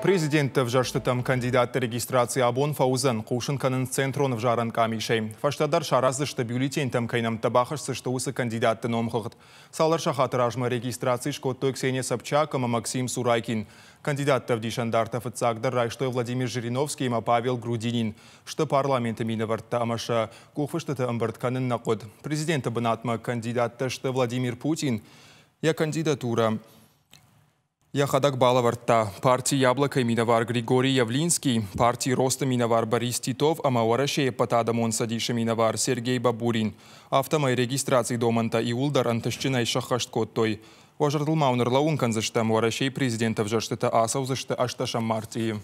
Президентті жарштытым кандидатты регистрация абон фаузын Қушынканың центронов жарын камише. Фаштадар шараздышты бюллетентім кайнамты бақырсышты осы кандидатты номқығыт. Салар шахатыр регистрации шкотты Ксения а Максим Сурайкин. Кандидатты вдишандартов ицагдар райштой Владимир Жириновский има Павел Грудинин. Шты парламенті минавыртты амаша, Кухвыштыты ымбыртканын нақыд. Президенті бынатма кандидатты шты Владимир Путин. Я кандидатура... Яхадак Балаварта, партии Яблоко Миновар Григорий Явлинский, партии Роста Миновар Борис Титов, Амауараше Патада Монсадиша Миновар Сергей Бабурин, автомай регистрации Доманта Иулдар Анташчинай Шахашткоттой, Ожартылмаунер Лаункан зашта Муарашей президентов жаштыта Асау зашта Ашташа Мартии.